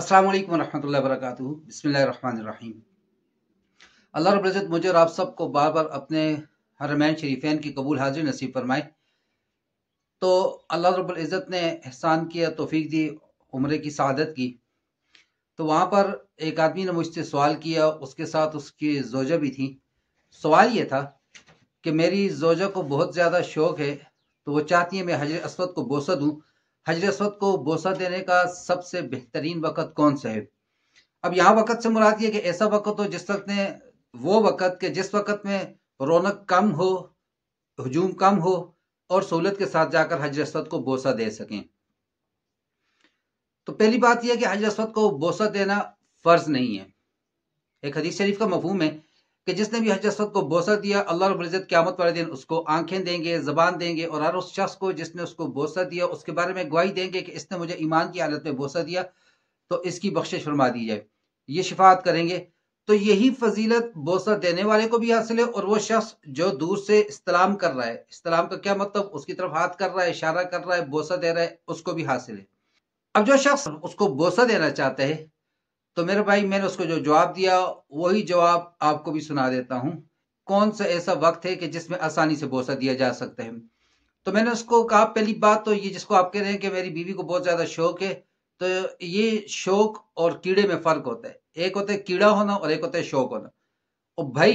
अस्सलाम वालेकुम रहमतुल्लाहि व बरकातुहू बिस्मिल्लाहिर रहमानिर रहीम अल्लाह रब्बुल इज़्ज़त मुझे और आप सबको बार बार अपने हरमैन शरीफैन की कबूल हाजिर नसीब फरमाए तो अल्लाह रब्बुल इज़्ज़त ने एहसान किया तोफी दी उम्र की सदत की तो वहाँ पर एक आदमी ने मुझसे सवाल किया उसके साथ उसकी जोजा भी थी सवाल ये था कि मेरी जोजा को बहुत ज़्यादा शौक़ है तो वो चाहती है मैं हजर असवद को बोसा दूँ हजरत को बोसा देने का सबसे बेहतरीन वक़्त कौन सा है अब यहाँ वक़्त से मुराद ये कि ऐसा वक़्त हो जिस वक्त ने वो वक़्त के जिस वक़्त में रौनक कम हो हजूम कम हो और सहूलत के साथ जाकर हजरसवद को बोसा दे सकें तो पहली बात यह कि हजरत को बोसा देना फ़र्ज़ नहीं है एक हदीस शरीफ का मफहूम है कि जिसने भी हजस्वत को बोसा दिया अल्लाह रब्ज़त क्यामत वाले दिन उसको आंखें देंगे ज़बान देंगे और हर उस शख्स को जिसने उसको बोसा दिया उसके बारे में गवाही देंगे कि इसने मुझे ईमान की हालत में बोसा दिया तो इसकी बख्शिश फरमा दी जाए ये शिफात करेंगे तो यही फजीलत बोसा देने वाले को भी हासिल है और वो शख्स जो दूर से इस्तलाम कर रहा है इस्तलाम का क्या मतलब उसकी तरफ हाथ कर रहा है इशारा कर रहा है बोसा दे रहा है उसको भी हासिल है अब जो शख्स उसको बोसा देना चाहता है तो मेरे भाई मैंने उसको जो जवाब दिया वही जवाब आपको भी सुना देता हूँ कौन सा ऐसा वक्त है कि जिसमें आसानी से बोसा दिया जा सकता है तो मैंने उसको कहा पहली बात तो ये जिसको आप कह रहे हैं कि मेरी बीवी को बहुत ज़्यादा शौक है तो ये शौक और कीड़े में फ़र्क होता है एक होता है कीड़ा होना और एक होता है शौक होना और भाई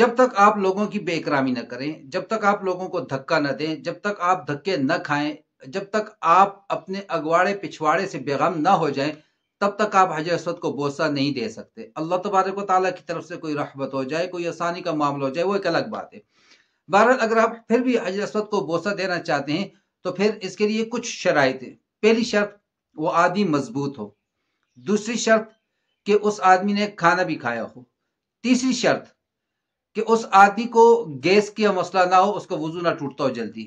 जब तक आप लोगों की बेकरामी ना करें जब तक आप लोगों को धक्का ना दें जब तक आप धक्के न खाएं जब तक आप अपने अगवाड़े पिछवाड़े से बेगम ना हो जाएं तब तक आप हज असद को बोसा नहीं दे सकते अल्लाह तबारक ताला की तरफ से कोई रहबत हो जाए कोई आसानी का मामला हो जाए वो एक अलग बात है बहरहाल अगर आप फिर भी हज असद को बोसा देना चाहते हैं तो फिर इसके लिए कुछ शराइत पहली शर्त वो आदमी मजबूत हो दूसरी शर्त कि उस आदमी ने खाना भी खाया हो तीसरी शर्त कि उस आदमी को गैस का मसला ना हो उसको वजू ना टूटता हो जल्दी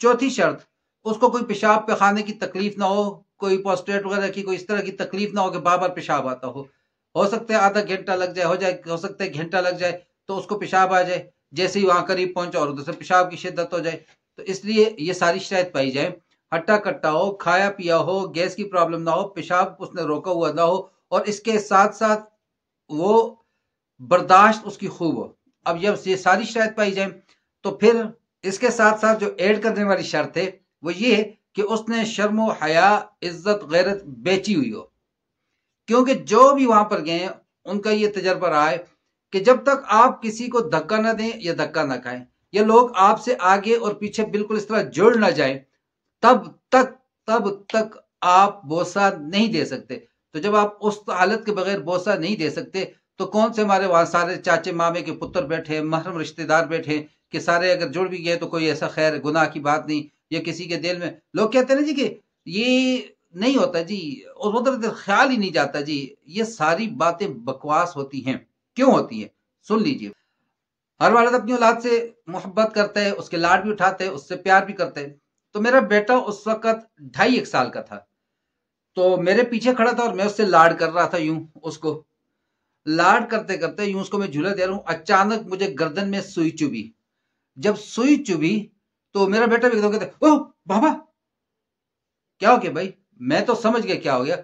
चौथी शर्त उसको कोई पेशाब पे खाने की तकलीफ ना हो कोई पोस्टेट वगैरह की कोई इस तरह की तकलीफ ना हो कि बार बार पेशाब आता हो हो सकता है आधा घंटा लग जाए हो जाए हो सकता है घंटा लग जाए तो उसको पेशाब आ जाए जैसे ही वहां करीब पहुंचा और उधर पेशाब की शिद्दत हो जाए तो इसलिए ये सारी शिकायत पाई जाए हट्टा कट्टा हो खाया पिया हो गैस की प्रॉब्लम ना हो पेशाब उसने रोका हुआ ना हो और इसके साथ साथ वो बर्दाश्त उसकी खूब हो अब जब ये सारी शिकायत पाई जाए तो फिर इसके साथ साथ जो ऐड करने वाली शर्त है वो ये है कि उसने शर्म हया इज्जत गैरत बेची हुई हो क्योंकि जो भी वहां पर गए उनका ये तजर्बा रहा है कि जब तक आप किसी को धक्का ना दें या धक्का ना खाएं या लोग आपसे आगे और पीछे बिल्कुल इस तरह जुड़ ना जाए तब तक तब तक आप बोसा नहीं दे सकते तो जब आप उस हालत के बगैर बोसा नहीं दे सकते तो कौन से हमारे वहां सारे चाचे मामे के पुत्र बैठे महरम रिश्तेदार बैठे कि सारे अगर जुड़ भी गए तो कोई ऐसा खैर गुनाह की बात नहीं या किसी के दिल में लोग कहते हैं ना जी कि ये नहीं होता जी और उधर ख्याल ही नहीं जाता जी ये सारी बातें बकवास होती हैं क्यों होती है सुन लीजिए हर वालद तो अपनी औलाद से मोहब्बत करता है उसके लाड भी उठाते हैं उससे प्यार भी करते हैं तो मेरा बेटा उस वक्त ढाई एक साल का था तो मेरे पीछे खड़ा था और मैं उससे लाड कर रहा था यूं उसको लाड करते करते यूं उसको मैं झूला दे रहा हूं अचानक मुझे गर्दन में सुई चुभी जब सुई चुभी तो मेरा बेटा भी कहते ओह बाबा क्या हो गया भाई मैं तो समझ गया क्या हो गया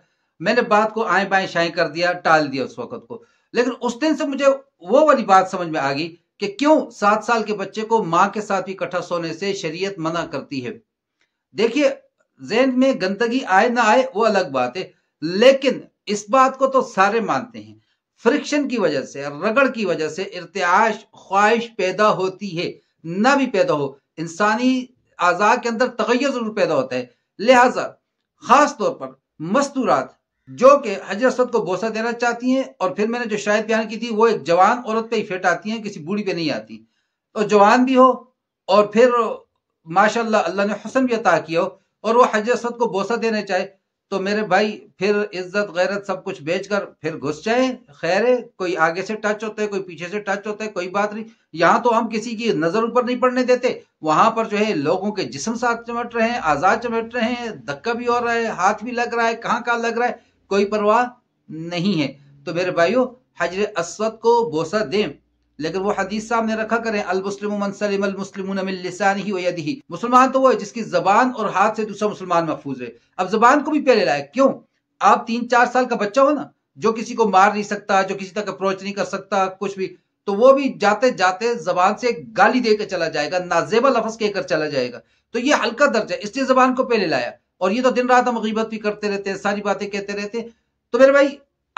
मैंने बात को आए बाएं शाएं कर दिया टाल दिया उस वक्त को लेकिन उस दिन से मुझे वो वाली बात समझ में आ गई कि क्यों सात साल के बच्चे को माँ के साथ भी इकट्ठा सोने से शरीयत मना करती है देखिए जहन में गंदगी आए ना आए वो अलग बात है लेकिन इस बात को तो सारे मानते हैं फ्रिक्शन की वजह से रगड़ की वजह से इर्त्याश ख्वाहिश पैदा होती है ना भी पैदा हो इंसानी आजाद के अंदर तगैर ज़रूर पैदा होता है लिहाजा ख़ास तौर पर मस्तूरात जो कि हजर असद को बोसा देना चाहती हैं और फिर मैंने जो शायद बयान की थी वो एक जवान औरत पे ही फिट आती हैं किसी बूढ़ी पे नहीं आती और तो जवान भी हो और फिर माशाल्लाह अल्लाह ने हसन भी अता किया हो और वो हजर असद को बोसा देना चाहे तो मेरे भाई फिर इज्जत गैरत सब कुछ बेचकर फिर घुस जाए खैर है कोई आगे से टच होता है कोई पीछे से टच होता है कोई बात नहीं यहाँ तो हम किसी की नजर ऊपर नहीं पड़ने देते वहां पर जो है लोगों के जिसम साथ चमट रहे हैं आजाद चमट रहे हैं धक्का भी हो रहा है हाथ भी लग रहा है कहाँ कहाँ लग रहा है कोई परवाह नहीं है तो मेरे भाइयों हजर असवद को बोसा दें लेकिन वो हदीस सामने रखा करें अलमुसलिमसलिमसानी मुसलमान तो वो है जिसकी जबान और हाथ से दूसरा मुसलमान महफूज है अब जबान को भी पहले लाए क्यों आप तीन चार साल का बच्चा हो ना जो किसी को मार नहीं सकता जो किसी तक अप्रोच नहीं कर सकता कुछ भी तो वो भी जाते जाते जबान से गाली देकर चला जाएगा नाजेबा लफज कहकर चला जाएगा तो ये हल्का दर्ज है इसलिए जबान को पहले लाया और ये तो दिन रात हम गीबत भी करते रहते हैं सारी बातें कहते रहते हैं तो मेरे भाई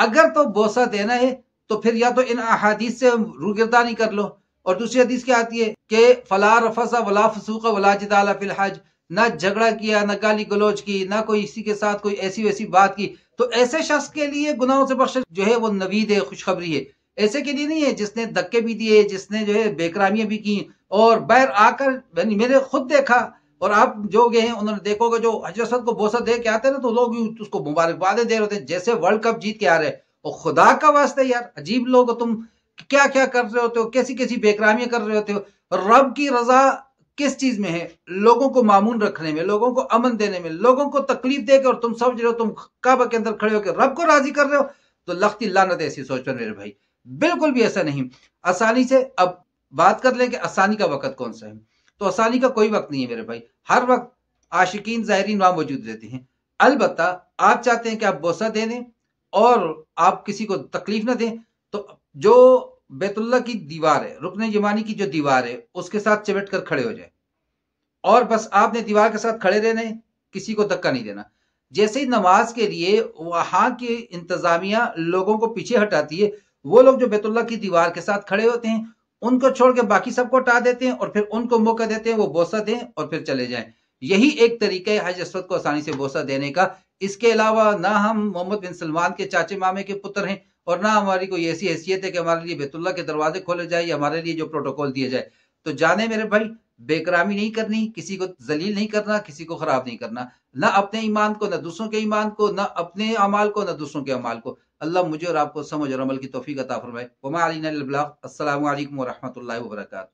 अगर तो बोसा देना है तो फिर या तो इन अहादीस से रूगरदानी कर लो और दूसरी हदीस क्या आती है कि फला रफसा वला फसूक वला जिदाला फिलहज ना झगड़ा किया ना गाली गलोच की ना कोई इसी के साथ कोई ऐसी वैसी बात की तो ऐसे शख्स के लिए गुनाहों से बख्श जो है वो नवीद है खुशखबरी है ऐसे के लिए नहीं है जिसने धक्के भी दिए जिसने जो है बेकरामियां भी की और बैर आकर मैंने खुद देखा और आप जो गए हैं उन्होंने देखोगे जो हजरत को बोसा दे के आते ना तो लोग उसको मुबारकबादें दे रहे थे जैसे वर्ल्ड कप जीत के आ रहे हैं और खुदा का वास्ते यार अजीब लोग हो तुम क्या क्या कर रहे होते हो कैसी कैसी बेकरामियां कर रहे होते हो रब की रजा किस चीज में है लोगों को मामून रखने में लोगों को अमन देने में लोगों को तकलीफ देकर और तुम समझ रहे हो तुम काबा के अंदर खड़े होकर रब को राजी कर रहे हो तो लखती लानत ऐसी सोच पर मेरे भाई बिल्कुल भी ऐसा नहीं आसानी से अब बात कर लें कि आसानी का वक्त कौन सा है तो आसानी का कोई वक्त नहीं है मेरे भाई हर वक्त आशिकीन जहरीन वहां मौजूद रहते हैं अलबत्ता आप चाहते हैं कि आप बोसा दे दें और आप किसी को तकलीफ ना दें तो जो बेतुल्ला की दीवार है रुकने जमानी की जो दीवार है उसके साथ चिमट कर खड़े हो जाए और बस आपने दीवार के साथ खड़े रहने किसी को धक्का नहीं देना जैसे ही नमाज के लिए वहां की इंतजामिया लोगों को पीछे हटाती है वो लोग जो बेतुल्ला की दीवार के साथ खड़े होते हैं उनको छोड़ के बाकी सबको हटा देते हैं और फिर उनको मौका देते हैं वो बोसा दें और फिर चले जाएं यही एक तरीका है हज असवद को आसानी से बोसा देने का इसके अलावा ना हम मोहम्मद बिन सलमान के चाचे मामे के पुत्र हैं और ना हमारी कोई ऐसी हैसियत है कि हमारे लिए बेतुल्ला के दरवाजे खोले जाए या हमारे लिए जो प्रोटोकॉल दिया जाए तो जाने मेरे भाई बेकरामी नहीं करनी किसी को जलील नहीं करना किसी को खराब नहीं करना ना अपने ईमान को ना दूसरों के ईमान को ना अपने अमाल को ना दूसरों के अमाल को अल्लाह मुझे और आपको समझ और अमल की तोफ़ी अता फरमाए वमा अलीबलाक असल वरहमल वर्का